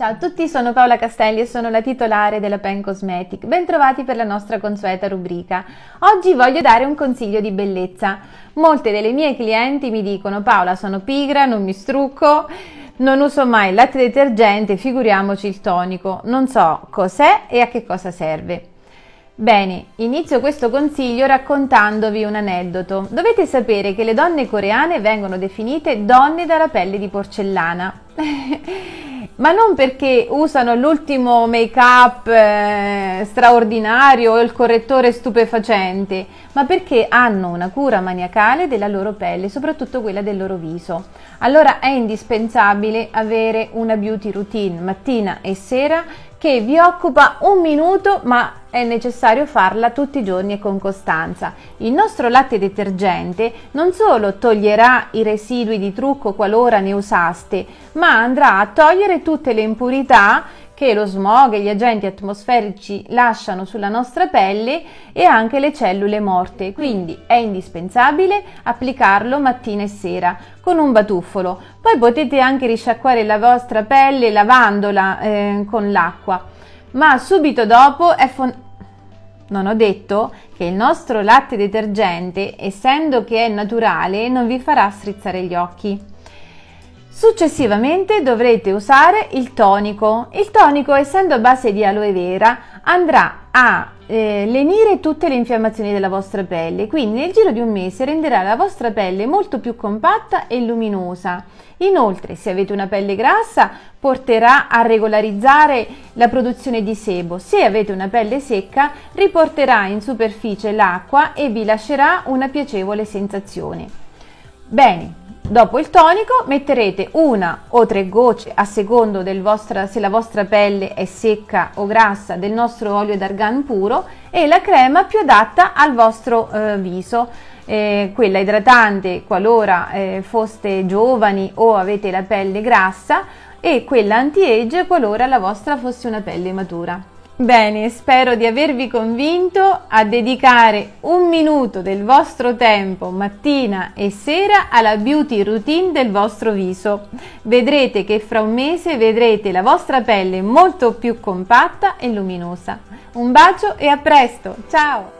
Ciao a tutti, sono Paola Castelli e sono la titolare della Pen Cosmetic. Bentrovati per la nostra consueta rubrica. Oggi voglio dare un consiglio di bellezza. Molte delle mie clienti mi dicono Paola sono pigra, non mi strucco, non uso mai latte detergente, figuriamoci il tonico. Non so cos'è e a che cosa serve. Bene, inizio questo consiglio raccontandovi un aneddoto. Dovete sapere che le donne coreane vengono definite donne dalla pelle di porcellana. ma non perché usano l'ultimo make-up eh, straordinario o il correttore stupefacente, ma perché hanno una cura maniacale della loro pelle, soprattutto quella del loro viso. Allora è indispensabile avere una beauty routine mattina e sera che vi occupa un minuto, ma è necessario farla tutti i giorni e con costanza. Il nostro latte detergente non solo toglierà i residui di trucco qualora ne usaste, ma andrà a togliere tutte le impurità che lo smog e gli agenti atmosferici lasciano sulla nostra pelle e anche le cellule morte, quindi è indispensabile applicarlo mattina e sera con un batuffolo. Poi potete anche risciacquare la vostra pelle lavandola eh, con l'acqua, ma subito dopo è fondamentale non ho detto che il nostro latte detergente, essendo che è naturale, non vi farà strizzare gli occhi. Successivamente dovrete usare il tonico. Il tonico, essendo a base di aloe vera, andrà a eh, lenire tutte le infiammazioni della vostra pelle, quindi nel giro di un mese renderà la vostra pelle molto più compatta e luminosa. Inoltre, se avete una pelle grassa, porterà a regolarizzare la produzione di sebo. Se avete una pelle secca, riporterà in superficie l'acqua e vi lascerà una piacevole sensazione. Bene, Dopo il tonico metterete una o tre gocce a secondo vostra, se la vostra pelle è secca o grassa del nostro olio d'argan puro e la crema più adatta al vostro eh, viso, eh, quella idratante qualora eh, foste giovani o avete la pelle grassa e quella anti-age qualora la vostra fosse una pelle matura. Bene, spero di avervi convinto a dedicare un minuto del vostro tempo mattina e sera alla beauty routine del vostro viso. Vedrete che fra un mese vedrete la vostra pelle molto più compatta e luminosa. Un bacio e a presto, ciao!